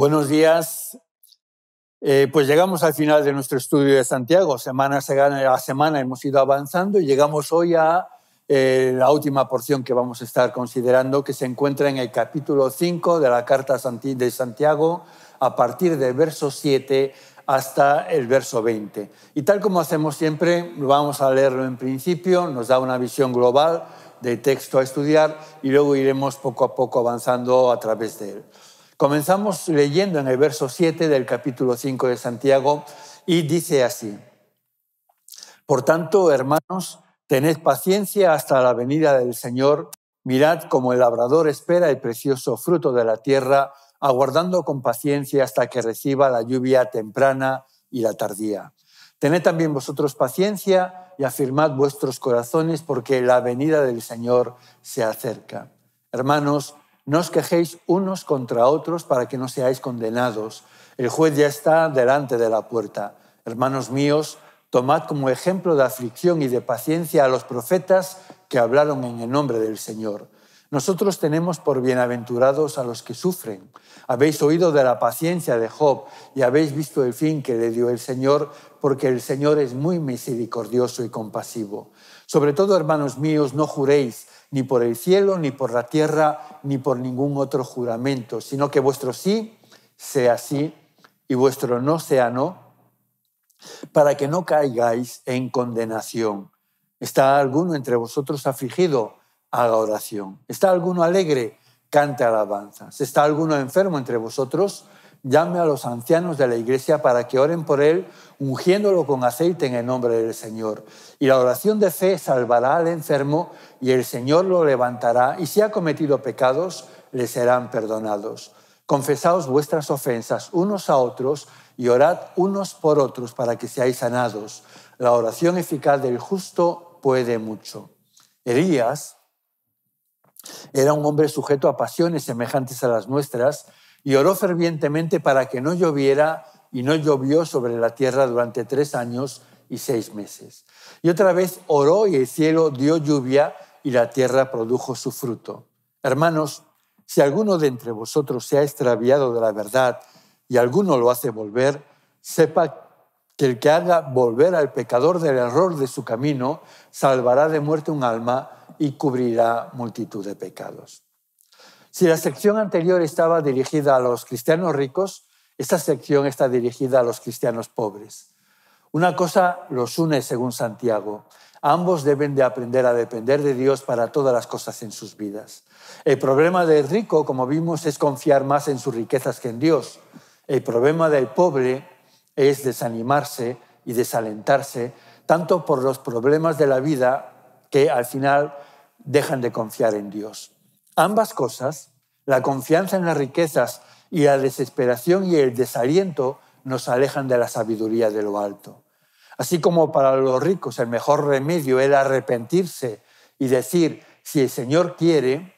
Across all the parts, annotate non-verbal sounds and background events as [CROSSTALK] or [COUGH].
Buenos días. Eh, pues llegamos al final de nuestro estudio de Santiago. Semana a semana hemos ido avanzando y llegamos hoy a eh, la última porción que vamos a estar considerando, que se encuentra en el capítulo 5 de la Carta de Santiago, a partir del verso 7 hasta el verso 20. Y tal como hacemos siempre, vamos a leerlo en principio, nos da una visión global del texto a estudiar y luego iremos poco a poco avanzando a través de él. Comenzamos leyendo en el verso 7 del capítulo 5 de Santiago y dice así, Por tanto, hermanos, tened paciencia hasta la venida del Señor, mirad como el labrador espera el precioso fruto de la tierra, aguardando con paciencia hasta que reciba la lluvia temprana y la tardía. Tened también vosotros paciencia y afirmad vuestros corazones porque la venida del Señor se acerca. Hermanos, no os quejéis unos contra otros para que no seáis condenados. El juez ya está delante de la puerta. Hermanos míos, tomad como ejemplo de aflicción y de paciencia a los profetas que hablaron en el nombre del Señor. Nosotros tenemos por bienaventurados a los que sufren. Habéis oído de la paciencia de Job y habéis visto el fin que le dio el Señor, porque el Señor es muy misericordioso y compasivo. Sobre todo, hermanos míos, no juréis ni por el cielo, ni por la tierra, ni por ningún otro juramento, sino que vuestro sí sea sí y vuestro no sea no, para que no caigáis en condenación. ¿Está alguno entre vosotros afligido? la oración. ¿Está alguno alegre? Cante alabanzas. ¿Está alguno enfermo entre vosotros? llame a los ancianos de la iglesia para que oren por él, ungiéndolo con aceite en el nombre del Señor. Y la oración de fe salvará al enfermo y el Señor lo levantará, y si ha cometido pecados, le serán perdonados. Confesaos vuestras ofensas unos a otros y orad unos por otros para que seáis sanados. La oración eficaz del justo puede mucho. Elías era un hombre sujeto a pasiones semejantes a las nuestras, y oró fervientemente para que no lloviera y no llovió sobre la tierra durante tres años y seis meses. Y otra vez oró y el cielo dio lluvia y la tierra produjo su fruto. Hermanos, si alguno de entre vosotros se ha extraviado de la verdad y alguno lo hace volver, sepa que el que haga volver al pecador del error de su camino, salvará de muerte un alma y cubrirá multitud de pecados. Si la sección anterior estaba dirigida a los cristianos ricos, esta sección está dirigida a los cristianos pobres. Una cosa los une, según Santiago. Ambos deben de aprender a depender de Dios para todas las cosas en sus vidas. El problema del rico, como vimos, es confiar más en sus riquezas que en Dios. El problema del pobre es desanimarse y desalentarse, tanto por los problemas de la vida que al final dejan de confiar en Dios. Ambas cosas, la confianza en las riquezas y la desesperación y el desaliento, nos alejan de la sabiduría de lo alto. Así como para los ricos el mejor remedio era arrepentirse y decir, si el Señor quiere,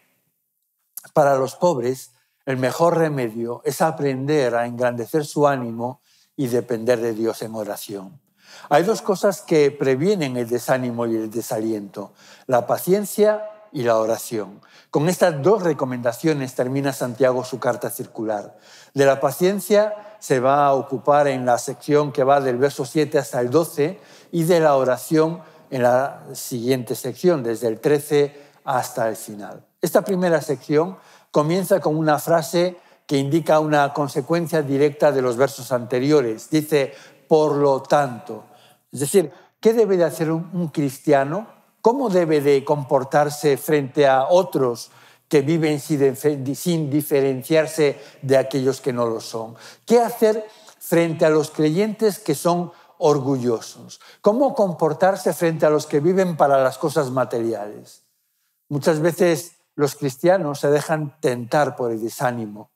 para los pobres el mejor remedio es aprender a engrandecer su ánimo y depender de Dios en oración. Hay dos cosas que previenen el desánimo y el desaliento, la paciencia y la oración. Con estas dos recomendaciones termina Santiago su carta circular. De la paciencia se va a ocupar en la sección que va del verso 7 hasta el 12 y de la oración en la siguiente sección, desde el 13 hasta el final. Esta primera sección comienza con una frase que indica una consecuencia directa de los versos anteriores. Dice, por lo tanto. Es decir, ¿qué debe de hacer un cristiano ¿Cómo debe de comportarse frente a otros que viven sin diferenciarse de aquellos que no lo son? ¿Qué hacer frente a los creyentes que son orgullosos? ¿Cómo comportarse frente a los que viven para las cosas materiales? Muchas veces los cristianos se dejan tentar por el desánimo.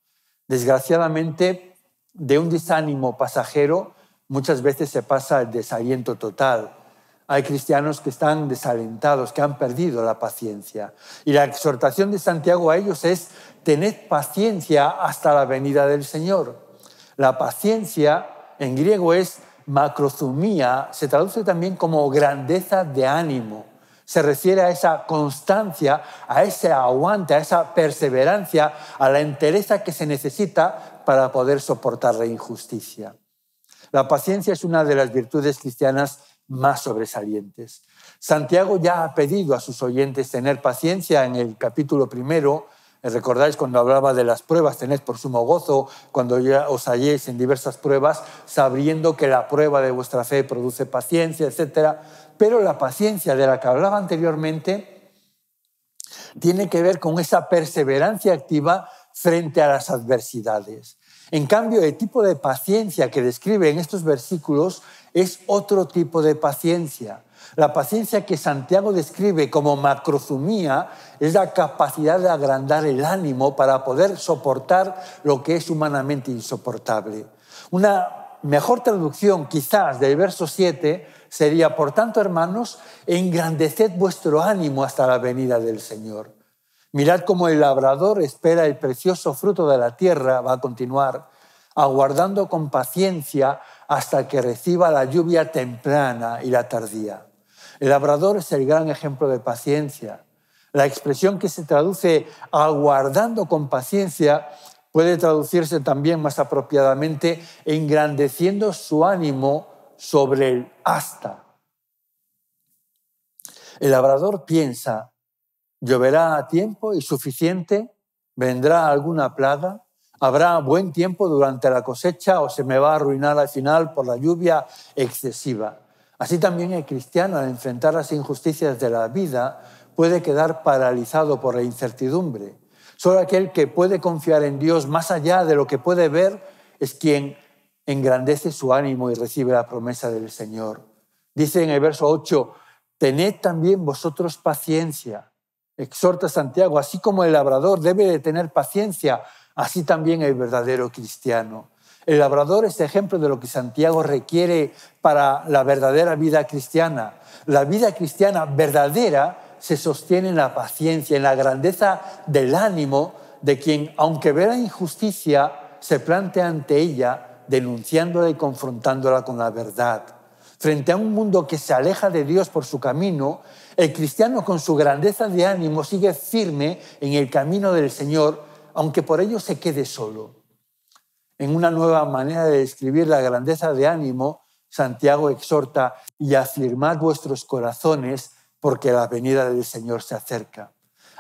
Desgraciadamente, de un desánimo pasajero muchas veces se pasa al desaliento total hay cristianos que están desalentados, que han perdido la paciencia. Y la exhortación de Santiago a ellos es, tened paciencia hasta la venida del Señor. La paciencia en griego es macrozumía, se traduce también como grandeza de ánimo. Se refiere a esa constancia, a ese aguante, a esa perseverancia, a la entereza que se necesita para poder soportar la injusticia. La paciencia es una de las virtudes cristianas más sobresalientes. Santiago ya ha pedido a sus oyentes tener paciencia en el capítulo primero. Recordáis cuando hablaba de las pruebas, Tenéis por sumo gozo cuando ya os halléis en diversas pruebas, sabiendo que la prueba de vuestra fe produce paciencia, etc. Pero la paciencia de la que hablaba anteriormente tiene que ver con esa perseverancia activa frente a las adversidades. En cambio, el tipo de paciencia que describe en estos versículos es otro tipo de paciencia. La paciencia que Santiago describe como macrozumía es la capacidad de agrandar el ánimo para poder soportar lo que es humanamente insoportable. Una mejor traducción quizás del verso 7 sería, por tanto, hermanos, engrandeced vuestro ánimo hasta la venida del Señor. Mirad cómo el labrador espera el precioso fruto de la tierra, va a continuar, aguardando con paciencia hasta que reciba la lluvia temprana y la tardía. El labrador es el gran ejemplo de paciencia. La expresión que se traduce aguardando con paciencia puede traducirse también más apropiadamente engrandeciendo su ánimo sobre el hasta. El labrador piensa, lloverá a tiempo y suficiente, vendrá alguna plaga, habrá buen tiempo durante la cosecha o se me va a arruinar al final por la lluvia excesiva. Así también el cristiano al enfrentar las injusticias de la vida puede quedar paralizado por la incertidumbre. Solo aquel que puede confiar en Dios más allá de lo que puede ver es quien engrandece su ánimo y recibe la promesa del Señor. Dice en el verso 8, tened también vosotros paciencia. Exhorta Santiago, así como el labrador debe de tener paciencia Así también el verdadero cristiano. El labrador es ejemplo de lo que Santiago requiere para la verdadera vida cristiana. La vida cristiana verdadera se sostiene en la paciencia, en la grandeza del ánimo de quien, aunque ve injusticia, se plantea ante ella, denunciándola y confrontándola con la verdad. Frente a un mundo que se aleja de Dios por su camino, el cristiano con su grandeza de ánimo sigue firme en el camino del Señor aunque por ello se quede solo. En una nueva manera de describir la grandeza de ánimo, Santiago exhorta y afirmad vuestros corazones porque la venida del Señor se acerca.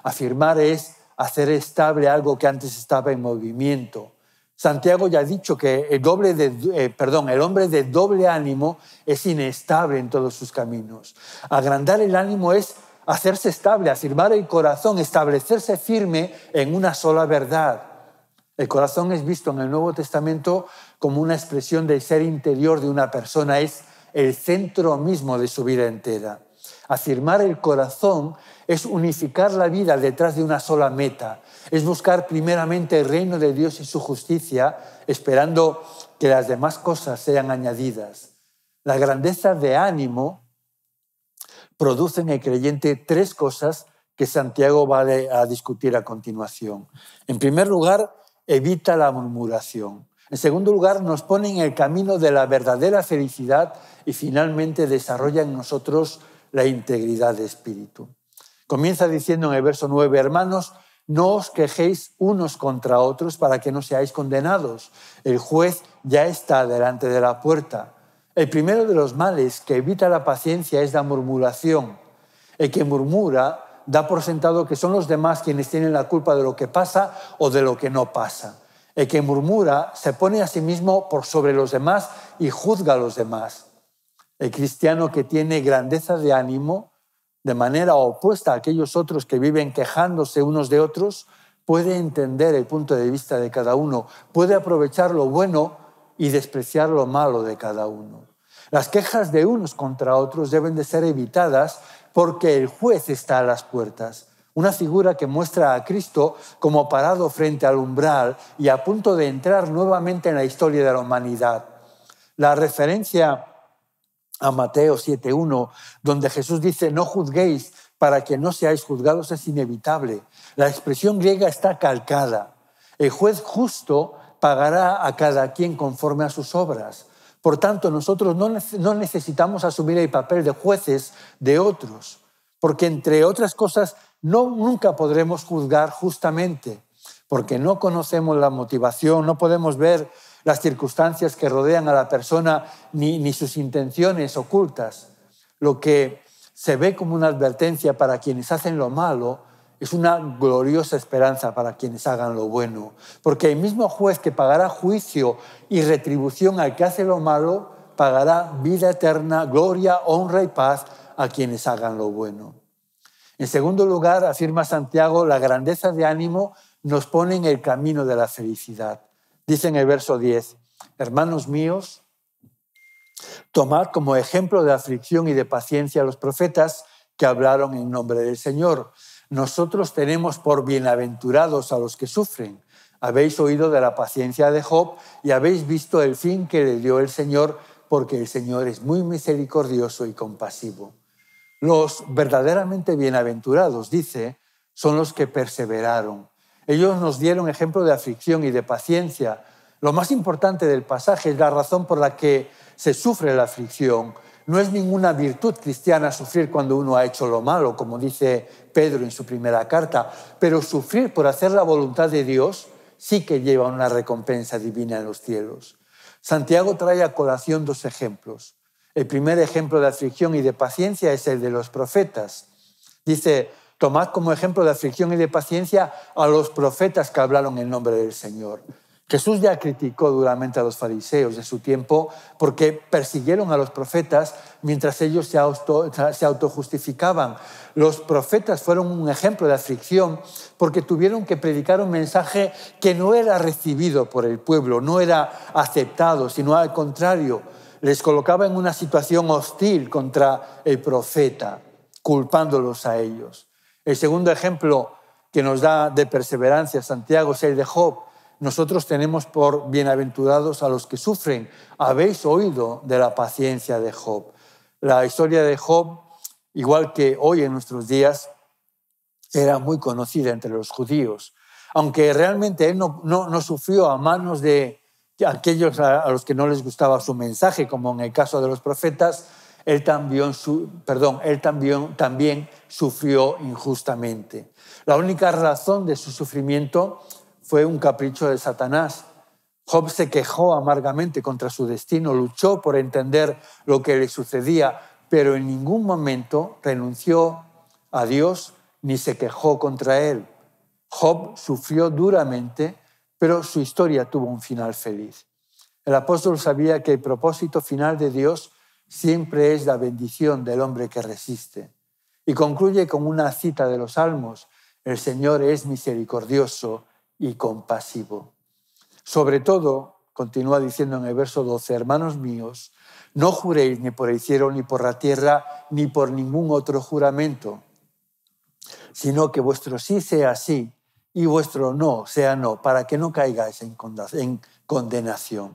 Afirmar es hacer estable algo que antes estaba en movimiento. Santiago ya ha dicho que el, doble de, eh, perdón, el hombre de doble ánimo es inestable en todos sus caminos. Agrandar el ánimo es hacerse estable, afirmar el corazón, establecerse firme en una sola verdad. El corazón es visto en el Nuevo Testamento como una expresión del ser interior de una persona, es el centro mismo de su vida entera. Afirmar el corazón es unificar la vida detrás de una sola meta, es buscar primeramente el reino de Dios y su justicia, esperando que las demás cosas sean añadidas. La grandeza de ánimo producen en el creyente tres cosas que Santiago va a discutir a continuación. En primer lugar, evita la murmuración. En segundo lugar, nos pone en el camino de la verdadera felicidad y finalmente desarrolla en nosotros la integridad de espíritu. Comienza diciendo en el verso 9, hermanos, no os quejéis unos contra otros para que no seáis condenados. El juez ya está delante de la puerta. El primero de los males que evita la paciencia es la murmuración. El que murmura da por sentado que son los demás quienes tienen la culpa de lo que pasa o de lo que no pasa. El que murmura se pone a sí mismo por sobre los demás y juzga a los demás. El cristiano que tiene grandeza de ánimo, de manera opuesta a aquellos otros que viven quejándose unos de otros, puede entender el punto de vista de cada uno, puede aprovechar lo bueno y despreciar lo malo de cada uno. Las quejas de unos contra otros deben de ser evitadas porque el juez está a las puertas, una figura que muestra a Cristo como parado frente al umbral y a punto de entrar nuevamente en la historia de la humanidad. La referencia a Mateo 7.1, donde Jesús dice, no juzguéis para que no seáis juzgados, es inevitable. La expresión griega está calcada. El juez justo pagará a cada quien conforme a sus obras. Por tanto, nosotros no necesitamos asumir el papel de jueces de otros, porque entre otras cosas, no, nunca podremos juzgar justamente, porque no conocemos la motivación, no podemos ver las circunstancias que rodean a la persona ni, ni sus intenciones ocultas. Lo que se ve como una advertencia para quienes hacen lo malo es una gloriosa esperanza para quienes hagan lo bueno, porque el mismo juez que pagará juicio y retribución al que hace lo malo, pagará vida eterna, gloria, honra y paz a quienes hagan lo bueno. En segundo lugar, afirma Santiago, la grandeza de ánimo nos pone en el camino de la felicidad. Dice en el verso 10, hermanos míos, tomad como ejemplo de aflicción y de paciencia a los profetas que hablaron en nombre del Señor nosotros tenemos por bienaventurados a los que sufren. Habéis oído de la paciencia de Job y habéis visto el fin que le dio el Señor, porque el Señor es muy misericordioso y compasivo. Los verdaderamente bienaventurados, dice, son los que perseveraron. Ellos nos dieron ejemplo de aflicción y de paciencia. Lo más importante del pasaje es la razón por la que se sufre la aflicción, no es ninguna virtud cristiana sufrir cuando uno ha hecho lo malo, como dice Pedro en su primera carta, pero sufrir por hacer la voluntad de Dios sí que lleva una recompensa divina en los cielos. Santiago trae a colación dos ejemplos. El primer ejemplo de aflicción y de paciencia es el de los profetas. Dice, tomad como ejemplo de aflicción y de paciencia a los profetas que hablaron en nombre del Señor. Jesús ya criticó duramente a los fariseos de su tiempo porque persiguieron a los profetas mientras ellos se, autojustificaban. Los profetas fueron un ejemplo de aflicción porque tuvieron que predicar un mensaje que no era recibido por el pueblo, no era aceptado, sino al contrario, les colocaba en una situación hostil contra el profeta, culpándolos a ellos. El segundo ejemplo que nos da de perseverancia Santiago es el de Job nosotros tenemos por bienaventurados a los que sufren. Habéis oído de la paciencia de Job. La historia de Job, igual que hoy en nuestros días, era muy conocida entre los judíos, aunque realmente él no, sufrió a manos de aquellos a, los que no les gustaba su mensaje, como en el caso de los profetas, él también, su, perdón, él también, también sufrió injustamente. La única razón de su sufrimiento fue un capricho de Satanás. Job se quejó amargamente contra su destino, luchó por entender lo que le sucedía, pero en ningún momento renunció a Dios ni se quejó contra él. Job sufrió duramente, pero su historia tuvo un final feliz. El apóstol sabía que el propósito final de Dios siempre es la bendición del hombre que resiste. Y concluye con una cita de los Salmos, el Señor es misericordioso y compasivo. Sobre todo, continúa diciendo en el verso 12, hermanos míos, no juréis ni por el cielo, ni por la tierra, ni por ningún otro juramento, sino que vuestro sí sea sí y vuestro no sea no, para que no caigáis en condenación.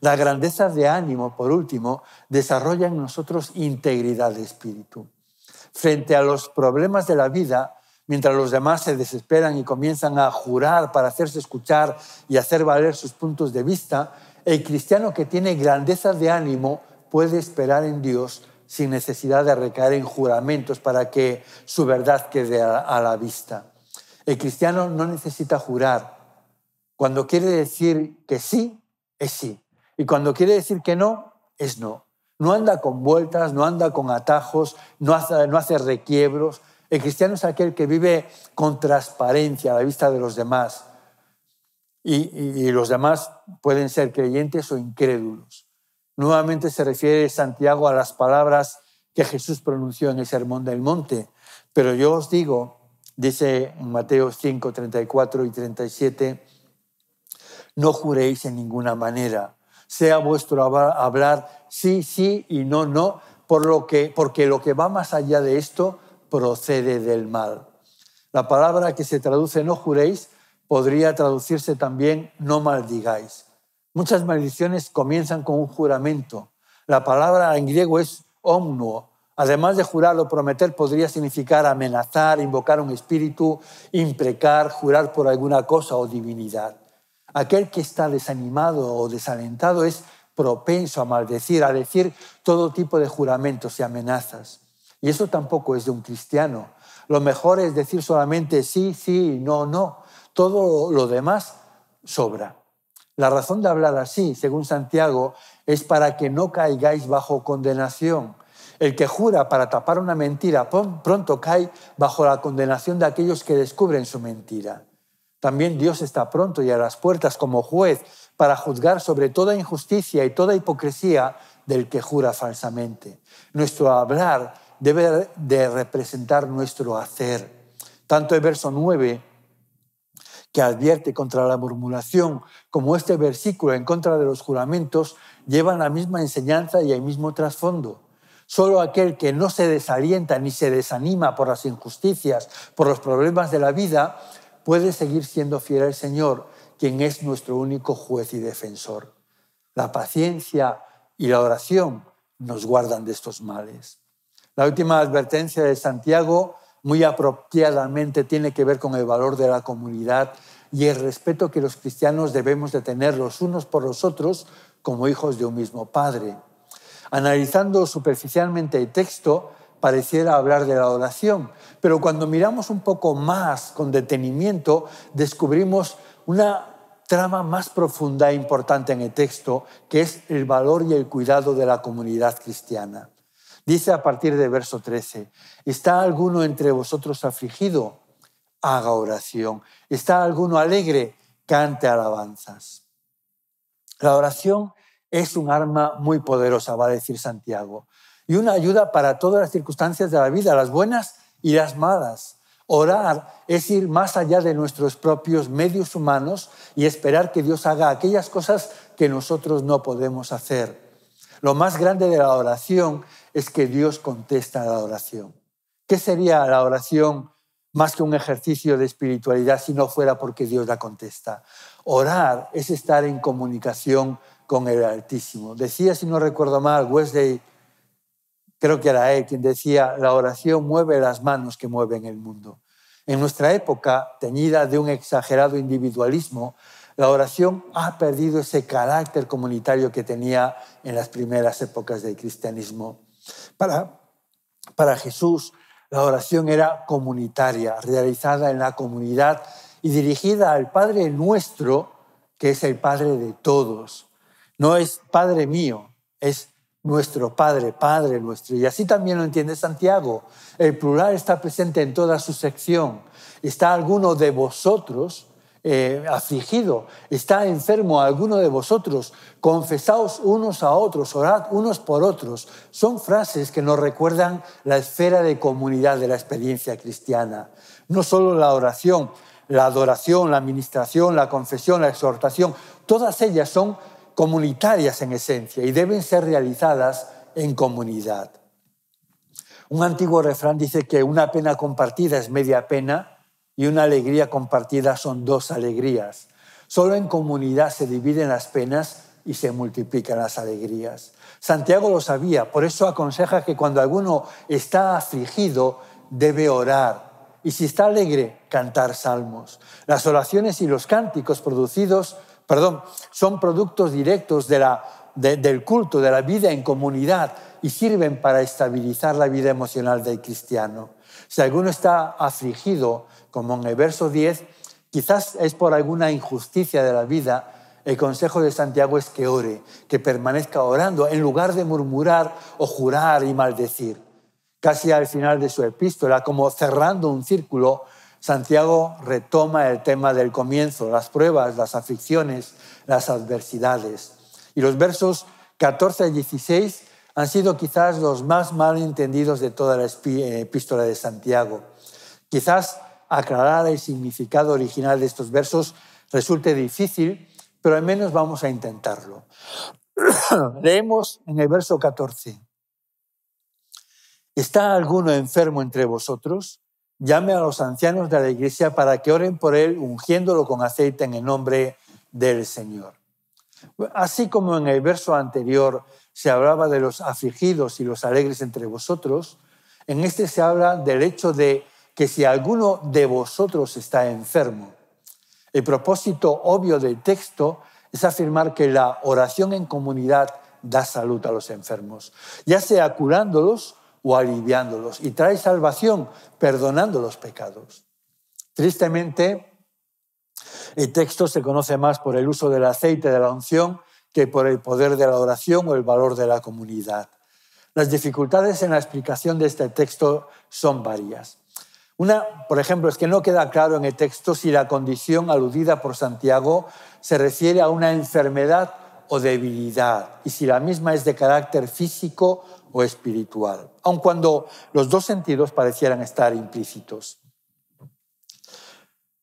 Las grandezas de ánimo, por último, desarrollan en nosotros integridad de espíritu. Frente a los problemas de la vida, mientras los demás se desesperan y comienzan a jurar para hacerse escuchar y hacer valer sus puntos de vista, el cristiano que tiene grandeza de ánimo puede esperar en Dios sin necesidad de recaer en juramentos para que su verdad quede a la vista. El cristiano no necesita jurar. Cuando quiere decir que sí, es sí. Y cuando quiere decir que no, es no. No anda con vueltas, no anda con atajos, no hace, no hace requiebros, el cristiano es aquel que vive con transparencia a la vista de los demás. Y, los demás pueden ser creyentes o incrédulos. Nuevamente se refiere Santiago a las palabras que Jesús pronunció en el Sermón del Monte. Pero yo os digo, dice Mateo 5, 34 y 37, no juréis en ninguna manera. Sea vuestro hablar sí, sí y no, no, por lo que, porque lo que va más allá de esto procede del mal. La palabra que se traduce no juréis podría traducirse también no maldigáis. Muchas maldiciones comienzan con un juramento. La palabra en griego es omnuo. Además de jurar o prometer, podría significar amenazar, invocar un espíritu, imprecar, jurar por alguna cosa o divinidad. Aquel que está desanimado o desalentado es propenso a maldecir, a decir todo tipo de juramentos y amenazas. Y eso tampoco es de un cristiano. Lo mejor es decir solamente sí, sí, no, no. Todo lo demás sobra. La razón de hablar así, según Santiago, es para que no caigáis bajo condenación. El que jura para tapar una mentira pronto cae bajo la condenación de aquellos que descubren su mentira. También Dios está pronto y a las puertas como juez para juzgar sobre toda injusticia y toda hipocresía del que jura falsamente. Nuestro hablar debe de representar nuestro hacer. Tanto el verso 9, que advierte contra la murmuración, como este versículo en contra de los juramentos, llevan la misma enseñanza y el mismo trasfondo. Solo aquel que no se desalienta ni se desanima por las injusticias, por los problemas de la vida, puede seguir siendo fiel al Señor, quien es nuestro único juez y defensor. La paciencia y la oración nos guardan de estos males. La última advertencia de Santiago muy apropiadamente tiene que ver con el valor de la comunidad y el respeto que los cristianos debemos de tener los unos por los otros como hijos de un mismo Padre. Analizando superficialmente el texto, pareciera hablar de la oración, pero cuando miramos un poco más con detenimiento, descubrimos una trama más profunda e importante en el texto, que es el valor y el cuidado de la comunidad cristiana. Dice a partir del verso 13, ¿está alguno entre vosotros afligido? Haga oración. ¿Está alguno alegre? Cante alabanzas. La oración es un arma muy poderosa, va a decir Santiago, y una ayuda para todas las circunstancias de la vida, las buenas y las malas. Orar es ir más allá de nuestros propios medios humanos y esperar que Dios haga aquellas cosas que nosotros no podemos hacer. Lo más grande de la oración es que Dios contesta la oración. ¿Qué sería la oración más que un ejercicio de espiritualidad si no fuera porque Dios la contesta? Orar es estar en comunicación con el Altísimo. Decía, si no recuerdo mal, Wesley, creo que era él quien decía, la oración mueve las manos que mueven el mundo. En nuestra época, teñida de un exagerado individualismo, la oración ha perdido ese carácter comunitario que tenía en las primeras épocas del cristianismo. Para, Jesús, la oración era comunitaria, realizada en la comunidad y dirigida al Padre nuestro, que es el Padre de todos. No es Padre mío, es nuestro Padre, Padre nuestro. Y así también lo entiende Santiago. El plural está presente en toda su sección. Está alguno de vosotros, eh, afligido, está enfermo alguno de vosotros, confesaos unos a otros, orad unos por otros. Son frases que nos recuerdan la esfera de comunidad de la experiencia cristiana. No solo la oración, la adoración, la administración, la confesión, la exhortación, todas ellas son comunitarias en esencia y deben ser realizadas en comunidad. Un antiguo refrán dice que una pena compartida es media pena y una alegría compartida son dos alegrías. Solo en comunidad se dividen las penas y se multiplican las alegrías. Santiago lo sabía, por eso aconseja que cuando alguno está afligido debe orar y si está alegre cantar salmos. Las oraciones y los cánticos producidos, perdón, son productos directos del culto, de la vida en comunidad y sirven para estabilizar la vida emocional del cristiano. Si alguno está afligido, como en el verso 10, quizás es por alguna injusticia de la vida, el consejo de Santiago es que ore, que permanezca orando, en lugar de murmurar o jurar y maldecir. Casi al final de su epístola, como cerrando un círculo, Santiago retoma el tema del comienzo, las pruebas, las aflicciones, las adversidades. Y los versos 14 y 16 han sido quizás los más mal entendidos de toda la eh, epístola de Santiago. Quizás aclarar el significado original de estos versos resulte difícil, pero al menos vamos a intentarlo. [COUGHS] Leemos en el verso 14. ¿Está alguno enfermo entre vosotros? Llame a los ancianos de la iglesia para que oren por él, ungiéndolo con aceite en el nombre del Señor. Así como en el verso anterior se hablaba de los afligidos y los alegres entre vosotros, en este se habla del hecho de que si alguno de vosotros está enfermo, el propósito obvio del texto es afirmar que la oración en comunidad da salud a los enfermos, ya sea curándolos o aliviándolos, y trae salvación perdonando los pecados. Tristemente, el texto se conoce más por el uso del aceite de la unción que por el poder de la oración o el valor de la comunidad. Las dificultades en la explicación de este texto son varias. Una, por ejemplo, es que no queda claro en el texto si la condición aludida por Santiago se refiere a una enfermedad o debilidad y si la misma es de carácter físico o espiritual, aun cuando los dos sentidos parecieran estar implícitos.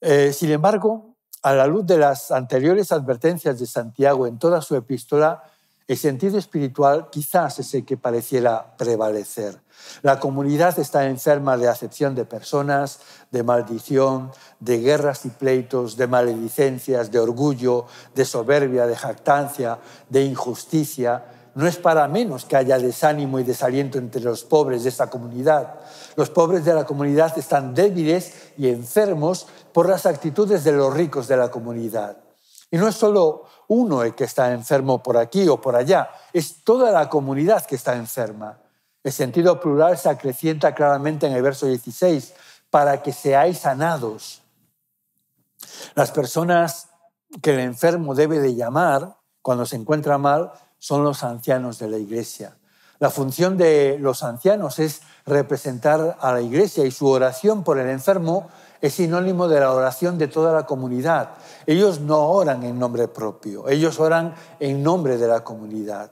Eh, sin embargo, a la luz de las anteriores advertencias de Santiago en toda su epístola, el sentido espiritual quizás es el que pareciera prevalecer. La comunidad está enferma de acepción de personas, de maldición, de guerras y pleitos, de maledicencias, de orgullo, de soberbia, de jactancia, de injusticia. No es para menos que haya desánimo y desaliento entre los pobres de esta comunidad. Los pobres de la comunidad están débiles y enfermos por las actitudes de los ricos de la comunidad. Y no es solo uno el que está enfermo por aquí o por allá, es toda la comunidad que está enferma. El sentido plural se acrecienta claramente en el verso 16, para que seáis sanados. Las personas que el enfermo debe de llamar cuando se encuentra mal son los ancianos de la iglesia. La función de los ancianos es representar a la iglesia y su oración por el enfermo es sinónimo de la oración de toda la comunidad. Ellos no oran en nombre propio, ellos oran en nombre de la comunidad.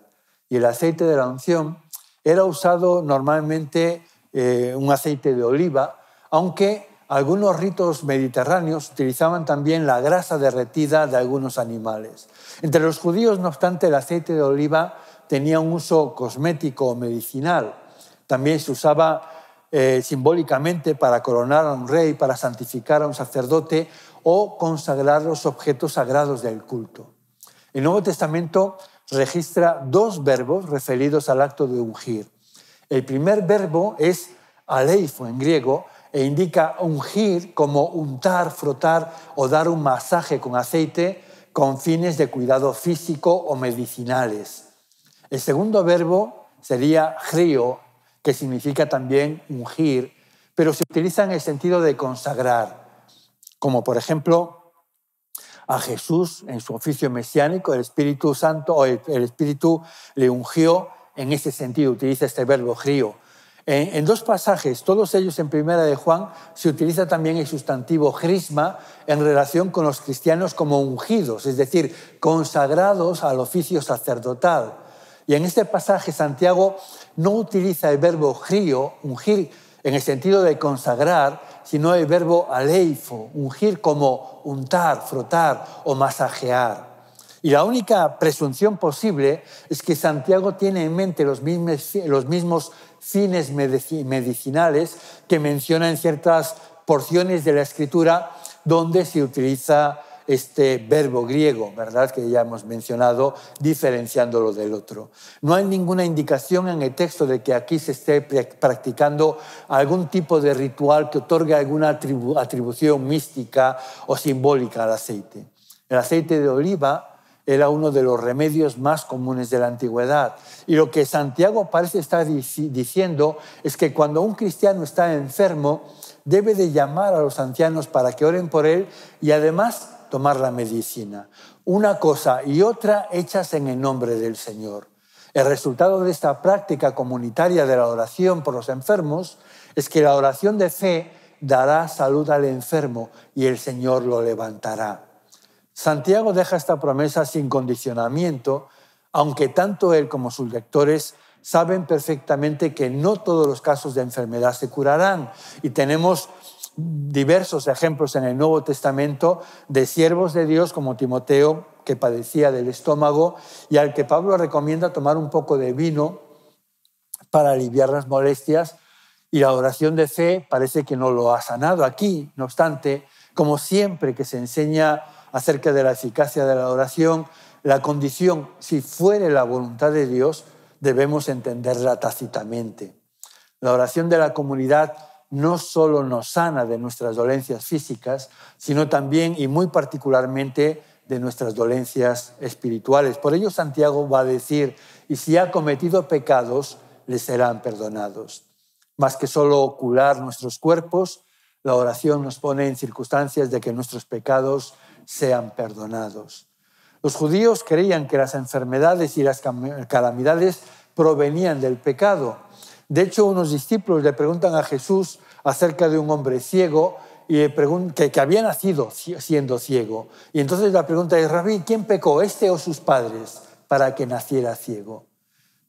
Y el aceite de la unción era usado normalmente eh, un aceite de oliva, aunque algunos ritos mediterráneos utilizaban también la grasa derretida de algunos animales. Entre los judíos, no obstante, el aceite de oliva tenía un uso cosmético o medicinal. También se usaba eh, simbólicamente para coronar a un rey, para santificar a un sacerdote o consagrar los objetos sagrados del culto. El Nuevo Testamento registra dos verbos referidos al acto de ungir. El primer verbo es aleifo en griego e indica ungir como untar, frotar o dar un masaje con aceite con fines de cuidado físico o medicinales. El segundo verbo sería grio que significa también ungir, pero se utiliza en el sentido de consagrar, como por ejemplo a Jesús en su oficio mesiánico, el Espíritu Santo o el, Espíritu le ungió en ese sentido, utiliza este verbo grío. En, en, dos pasajes, todos ellos en Primera de Juan, se utiliza también el sustantivo grisma en relación con los cristianos como ungidos, es decir, consagrados al oficio sacerdotal. Y en este pasaje Santiago no utiliza el verbo grio, ungir, en el sentido de consagrar, sino el verbo aleifo, ungir como untar, frotar o masajear. Y la única presunción posible es que Santiago tiene en mente los mismos, los mismos fines medicinales que menciona en ciertas porciones de la escritura donde se utiliza este verbo griego, ¿verdad? Que ya hemos mencionado, diferenciándolo del otro. No hay ninguna indicación en el texto de que aquí se esté practicando algún tipo de ritual que otorgue alguna atribución mística o simbólica al aceite. El aceite de oliva era uno de los remedios más comunes de la antigüedad. Y lo que Santiago parece estar diciendo es que cuando un cristiano está enfermo, debe de llamar a los ancianos para que oren por él y además tomar la medicina. Una cosa y otra hechas en el nombre del Señor. El resultado de esta práctica comunitaria de la oración por los enfermos es que la oración de fe dará salud al enfermo y el Señor lo levantará. Santiago deja esta promesa sin condicionamiento, aunque tanto él como sus lectores saben perfectamente que no todos los casos de enfermedad se curarán y tenemos diversos ejemplos en el Nuevo Testamento de siervos de Dios como Timoteo, que padecía del estómago y al que Pablo recomienda tomar un poco de vino para aliviar las molestias y la oración de fe parece que no lo ha sanado aquí. No obstante, como siempre que se enseña acerca de la eficacia de la oración, la condición, si fuere la voluntad de Dios, debemos entenderla tácitamente. La oración de la comunidad no solo nos sana de nuestras dolencias físicas, sino también y muy particularmente de nuestras dolencias espirituales. Por ello Santiago va a decir, y si ha cometido pecados, le serán perdonados. Más que solo curar nuestros cuerpos, la oración nos pone en circunstancias de que nuestros pecados sean perdonados. Los judíos creían que las enfermedades y las calamidades provenían del pecado de hecho, unos discípulos le preguntan a Jesús acerca de un hombre ciego y que, había nacido siendo ciego. Y entonces la pregunta es, Rabí, ¿quién pecó, este o sus padres, para que naciera ciego?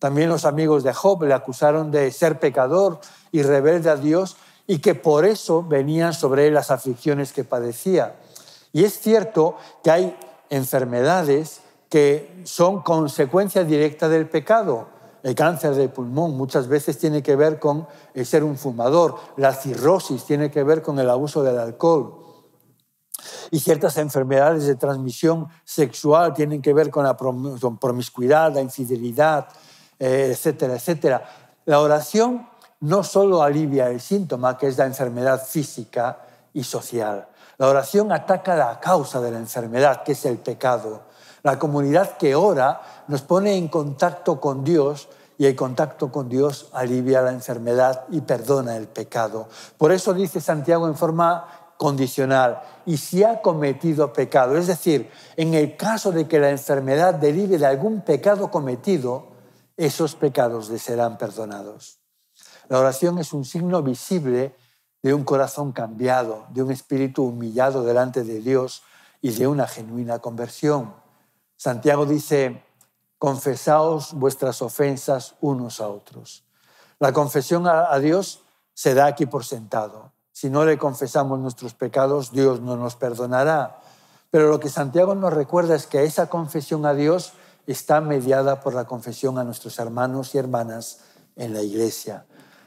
También los amigos de Job le acusaron de ser pecador y rebelde a Dios y que por eso venían sobre él las aflicciones que padecía. Y es cierto que hay enfermedades que son consecuencia directa del pecado. El cáncer de pulmón muchas veces tiene que ver con eh, ser un fumador. La cirrosis tiene que ver con el abuso del alcohol. Y ciertas enfermedades de transmisión sexual tienen que ver con la promiscuidad, la infidelidad, eh, etcétera, etcétera. La oración no solo alivia el síntoma, que es la enfermedad física y social. La oración ataca la causa de la enfermedad, que es el pecado. La comunidad que ora nos pone en contacto con Dios y el contacto con Dios alivia la enfermedad y perdona el pecado. Por eso dice Santiago en forma condicional, y si ha cometido pecado, es decir, en el caso de que la enfermedad derive de algún pecado cometido, esos pecados le serán perdonados. La oración es un signo visible de un corazón cambiado, de un espíritu humillado delante de Dios y de una genuina conversión. Santiago dice, confesaos vuestras ofensas unos a otros. La confesión a, Dios se da aquí por sentado. Si no le confesamos nuestros pecados, Dios no nos perdonará. Pero lo que Santiago nos recuerda es que esa confesión a Dios está mediada por la confesión a nuestros hermanos y hermanas en la iglesia.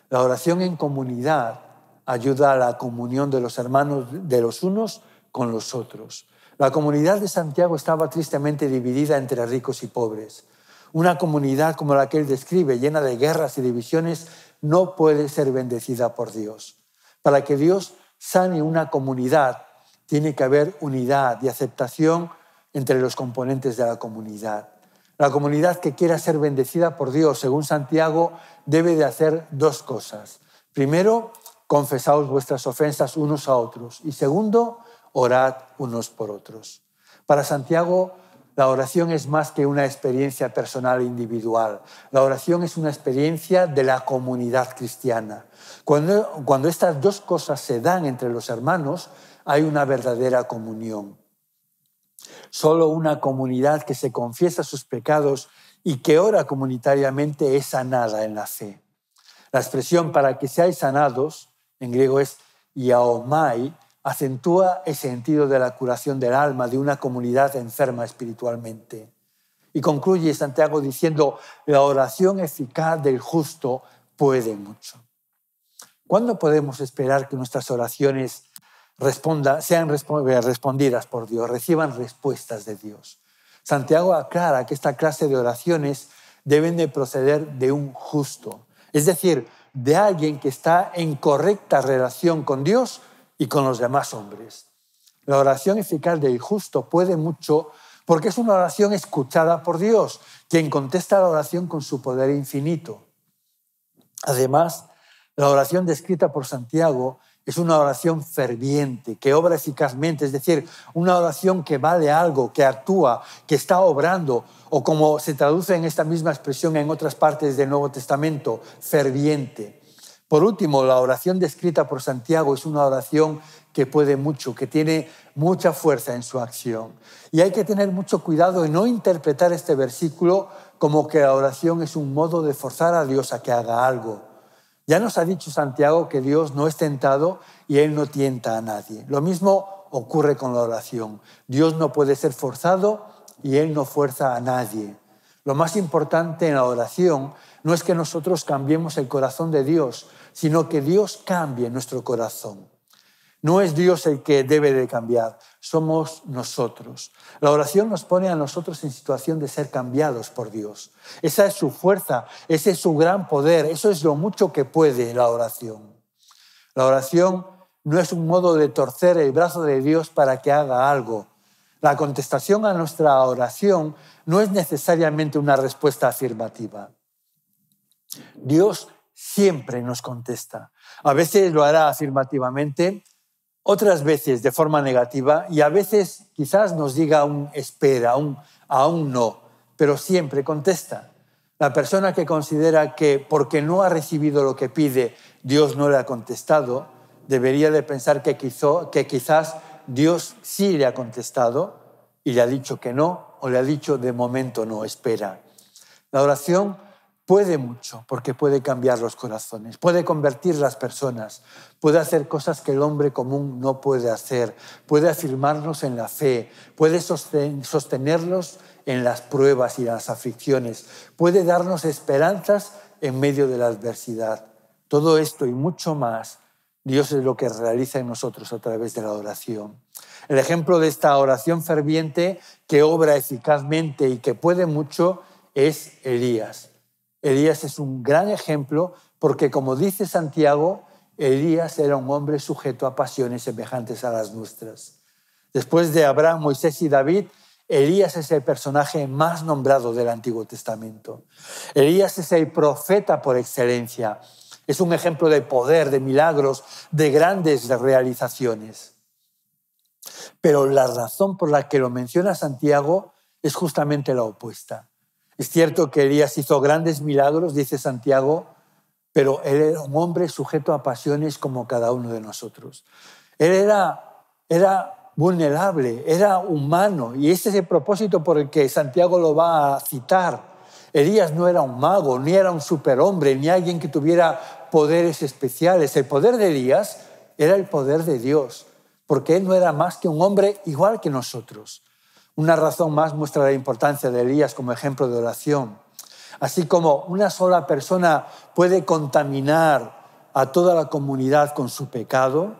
La oración en comunidad ayuda a la comunión de los hermanos de los unos con los otros. La comunidad de Santiago estaba tristemente dividida entre ricos y pobres. Una comunidad como la que él describe, llena de guerras y divisiones, no puede ser bendecida por Dios. Para que Dios sane una comunidad, tiene que haber unidad y aceptación entre los componentes de la comunidad. La comunidad que quiera ser bendecida por Dios, según Santiago, debe de hacer dos cosas. Primero, confesaos vuestras ofensas unos a otros. Y segundo, orad unos por otros. Para Santiago, la oración es más que una experiencia personal e individual. La oración es una experiencia de la comunidad cristiana. Cuando, cuando estas dos cosas se dan entre los hermanos, hay una verdadera comunión. Solo una comunidad que se confiesa sus pecados y que ora comunitariamente es sanada en la fe. La expresión para que seáis sanados en griego es yaomai, acentúa el sentido de la curación del alma de una comunidad enferma espiritualmente. Y concluye Santiago diciendo, la oración eficaz del justo puede mucho. ¿Cuándo podemos esperar que nuestras oraciones sean eh, respondidas por Dios, reciban respuestas de Dios? Santiago aclara que esta clase de oraciones deben de proceder de un justo, es decir, de alguien que está en correcta relación con Dios y con los demás hombres. La oración eficaz del justo puede mucho porque es una oración escuchada por Dios, quien contesta la oración con su poder infinito. Además, la oración descrita por Santiago es una oración ferviente, que obra eficazmente, es decir, una oración que vale algo, que actúa, que está obrando, o como se traduce en esta misma expresión en otras partes del Nuevo Testamento, ferviente. Por último, la oración descrita por Santiago es una oración que puede mucho, que tiene mucha fuerza en su acción. Y hay que tener mucho cuidado en no interpretar este versículo como que la oración es un modo de forzar a Dios a que haga algo. Ya nos ha dicho Santiago que Dios no es tentado y Él no tienta a nadie. Lo mismo ocurre con la oración. Dios no puede ser forzado y Él no fuerza a nadie. Lo más importante en la oración no es que nosotros cambiemos el corazón de Dios, sino que Dios cambie nuestro corazón. No es Dios el que debe de cambiar, somos nosotros. La oración nos pone a nosotros en situación de ser cambiados por Dios. Esa es su fuerza, ese es su gran poder, eso es lo mucho que puede la oración. La oración no es un modo de torcer el brazo de Dios para que haga algo. La contestación a nuestra oración no es necesariamente una respuesta afirmativa. Dios siempre nos contesta. A veces lo hará afirmativamente, otras veces de forma negativa y a veces quizás nos diga un espera, un aún no, pero siempre contesta. La persona que considera que porque no ha recibido lo que pide, Dios no le ha contestado, debería de pensar que, que quizás Dios sí le ha contestado y le ha dicho que no o le ha dicho de momento no, espera. La oración Puede mucho, porque puede cambiar los corazones, puede convertir las personas, puede hacer cosas que el hombre común no puede hacer, puede afirmarnos en la fe, puede sostenerlos en las pruebas y las aflicciones, puede darnos esperanzas en medio de la adversidad. Todo esto y mucho más, Dios es lo que realiza en nosotros a través de la oración. El ejemplo de esta oración ferviente que obra eficazmente y que puede mucho es Elías. Elías es un gran ejemplo porque, como dice Santiago, Elías era un hombre sujeto a pasiones semejantes a las nuestras. Después de Abraham, Moisés y David, Elías es el personaje más nombrado del Antiguo Testamento. Elías es el profeta por excelencia. Es un ejemplo de poder, de milagros, de grandes realizaciones. Pero la razón por la que lo menciona Santiago es justamente la opuesta. Es cierto que Elías hizo grandes milagros, dice Santiago, pero él era un hombre sujeto a pasiones como cada uno de nosotros. Él era, era vulnerable, era humano, y ese es el propósito por el que Santiago lo va a citar. Elías no era un mago, ni era un superhombre, ni alguien que tuviera poderes especiales. El poder de Elías era el poder de Dios, porque él no era más que un hombre igual que nosotros. Una razón más muestra la importancia de Elías como ejemplo de oración. Así como una sola persona puede contaminar a toda la comunidad con su pecado,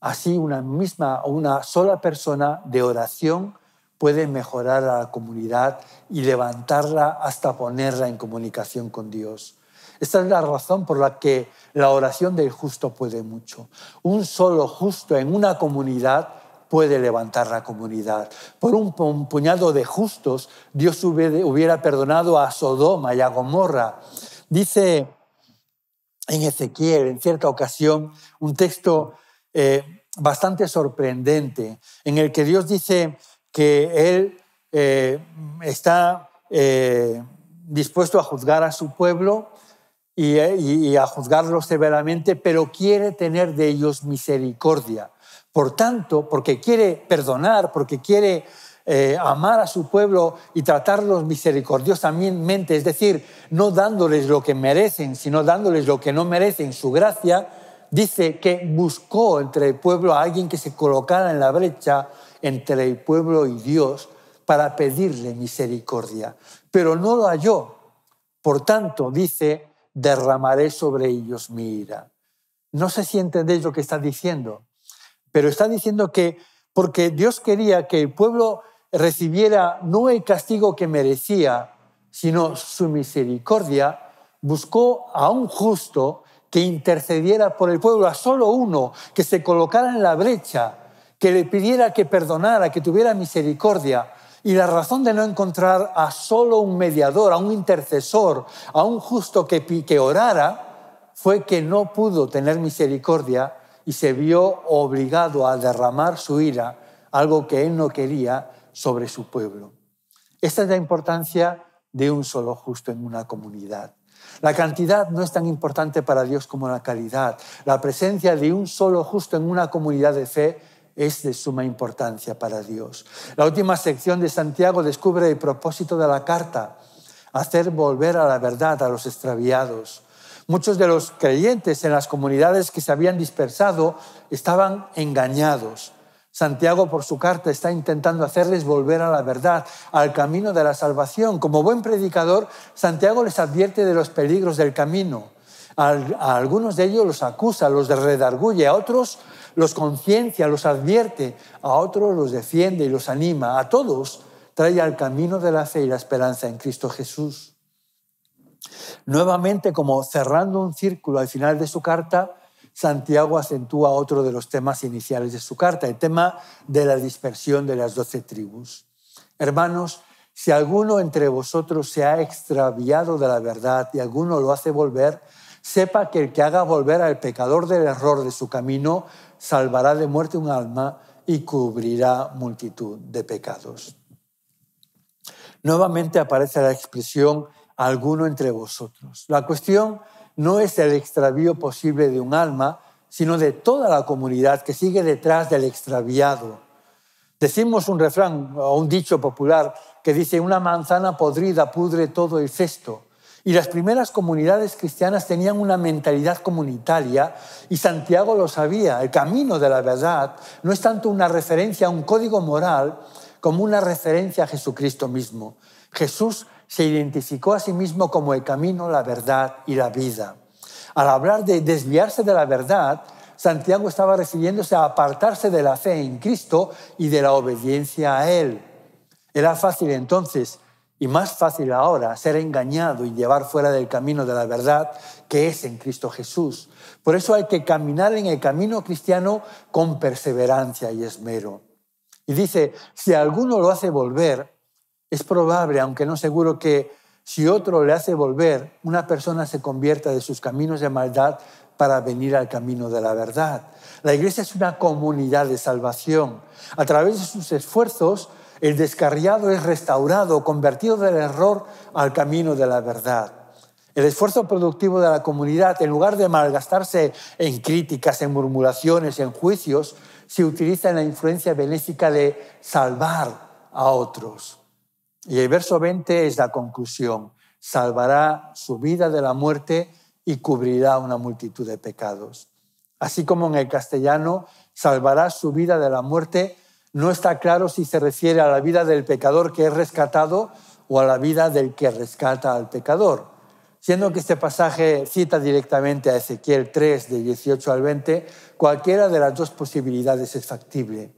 así una misma o una sola persona de oración puede mejorar a la comunidad y levantarla hasta ponerla en comunicación con Dios. Esta es la razón por la que la oración del justo puede mucho. Un solo justo en una comunidad puede levantar la comunidad. Por un puñado de justos, Dios hubiera perdonado a Sodoma y a Gomorra. Dice en Ezequiel, en cierta ocasión, un texto eh, bastante sorprendente, en el que Dios dice que Él eh, está eh, dispuesto a juzgar a su pueblo y, y a juzgarlo severamente, pero quiere tener de ellos misericordia. Por tanto, porque quiere perdonar, porque quiere eh, amar a su pueblo y tratarlos misericordiosamente, es decir, no dándoles lo que merecen, sino dándoles lo que no merecen, su gracia, dice que buscó entre el pueblo a alguien que se colocara en la brecha entre el pueblo y Dios para pedirle misericordia, pero no lo halló. Por tanto, dice, derramaré sobre ellos mi ira. No sé si entendéis lo que está diciendo. Pero está diciendo que porque Dios quería que el pueblo recibiera no el castigo que merecía, sino su misericordia, buscó a un justo que intercediera por el pueblo, a solo uno, que se colocara en la brecha, que le pidiera que perdonara, que tuviera misericordia. Y la razón de no encontrar a solo un mediador, a un intercesor, a un justo que, que orara, fue que no pudo tener misericordia y se vio obligado a derramar su ira, algo que él no quería, sobre su pueblo. Esta es la importancia de un solo justo en una comunidad. La cantidad no es tan importante para Dios como la calidad. La presencia de un solo justo en una comunidad de fe es de suma importancia para Dios. La última sección de Santiago descubre el propósito de la carta, hacer volver a la verdad a los extraviados. Muchos de los creyentes en las comunidades que se habían dispersado estaban engañados. Santiago por su carta está intentando hacerles volver a la verdad, al camino de la salvación. Como buen predicador, Santiago les advierte de los peligros del camino. A algunos de ellos los acusa, los redarguye, a otros los conciencia, los advierte, a otros los defiende y los anima. A todos trae al camino de la fe y la esperanza en Cristo Jesús. Nuevamente, como cerrando un círculo al final de su carta, Santiago acentúa otro de los temas iniciales de su carta, el tema de la dispersión de las doce tribus. Hermanos, si alguno entre vosotros se ha extraviado de la verdad y alguno lo hace volver, sepa que el que haga volver al pecador del error de su camino salvará de muerte un alma y cubrirá multitud de pecados. Nuevamente aparece la expresión alguno entre vosotros. La cuestión no es el extravío posible de un alma, sino de toda la comunidad que sigue detrás del extraviado. Decimos un refrán o un dicho popular que dice, una manzana podrida pudre todo el cesto. Y las primeras comunidades cristianas tenían una mentalidad comunitaria y Santiago lo sabía. El camino de la verdad no es tanto una referencia a un código moral como una referencia a Jesucristo mismo. Jesús se identificó a sí mismo como el camino, la verdad y la vida. Al hablar de desviarse de la verdad, Santiago estaba refiriéndose a apartarse de la fe en Cristo y de la obediencia a Él. Era fácil entonces, y más fácil ahora, ser engañado y llevar fuera del camino de la verdad que es en Cristo Jesús. Por eso hay que caminar en el camino cristiano con perseverancia y esmero. Y dice, si alguno lo hace volver, es probable, aunque no seguro, que si otro le hace volver, una persona se convierta de sus caminos de maldad para venir al camino de la verdad. La iglesia es una comunidad de salvación. A través de sus esfuerzos, el descarriado es restaurado, convertido del error al camino de la verdad. El esfuerzo productivo de la comunidad, en lugar de malgastarse en críticas, en murmuraciones, en juicios, se utiliza en la influencia benéfica de salvar a otros. Y el verso 20 es la conclusión. Salvará su vida de la muerte y cubrirá una multitud de pecados. Así como en el castellano, salvará su vida de la muerte, no está claro si se refiere a la vida del pecador que es rescatado o a la vida del que rescata al pecador. Siendo que este pasaje cita directamente a Ezequiel 3, de 18 al 20, cualquiera de las dos posibilidades es factible.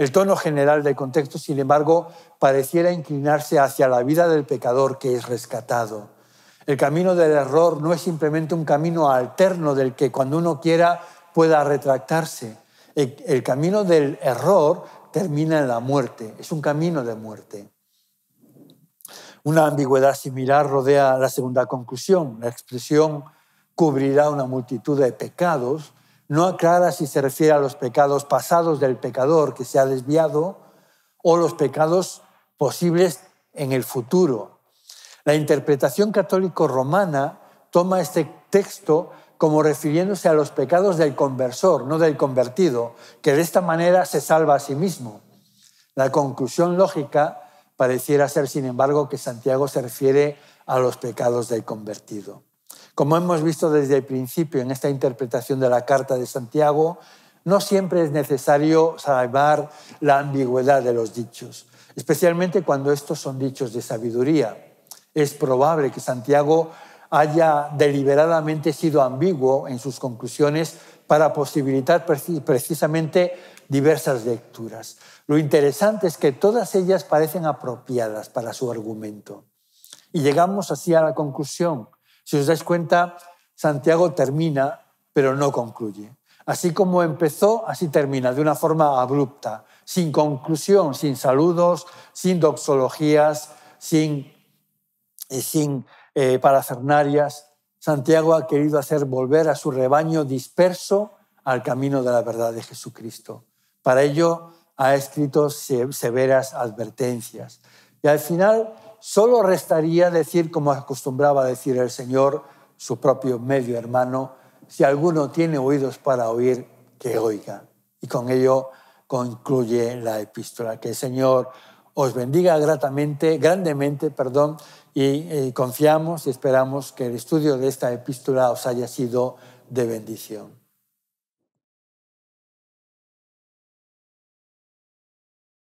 El tono general del contexto, sin embargo, pareciera inclinarse hacia la vida del pecador que es rescatado. El camino del error no es simplemente un camino alterno del que cuando uno quiera pueda retractarse. El, camino del error termina en la muerte, es un camino de muerte. Una ambigüedad similar rodea la segunda conclusión. La expresión cubrirá una multitud de pecados no aclara si se refiere a los pecados pasados del pecador que se ha desviado o los pecados posibles en el futuro. La interpretación católico-romana toma este texto como refiriéndose a los pecados del conversor, no del convertido, que de esta manera se salva a sí mismo. La conclusión lógica pareciera ser, sin embargo, que Santiago se refiere a los pecados del convertido. Como hemos visto desde el principio en esta interpretación de la carta de Santiago, no siempre es necesario salvar la ambigüedad de los dichos, especialmente cuando estos son dichos de sabiduría. Es probable que Santiago haya deliberadamente sido ambiguo en sus conclusiones para posibilitar precisamente diversas lecturas. Lo interesante es que todas ellas parecen apropiadas para su argumento. Y llegamos así a la conclusión si os dais cuenta, Santiago termina, pero no concluye. Así como empezó, así termina, de una forma abrupta, sin conclusión, sin saludos, sin doxologías, sin, eh, sin eh, parafernarias. Santiago ha querido hacer volver a su rebaño disperso al camino de la verdad de Jesucristo. Para ello ha escrito severas advertencias. Y al final solo restaría decir, como acostumbraba decir el Señor, su propio medio hermano, si alguno tiene oídos para oír, que oiga. Y con ello concluye la epístola. Que el Señor os bendiga gratamente, grandemente, perdón, y eh, confiamos y esperamos que el estudio de esta epístola os haya sido de bendición.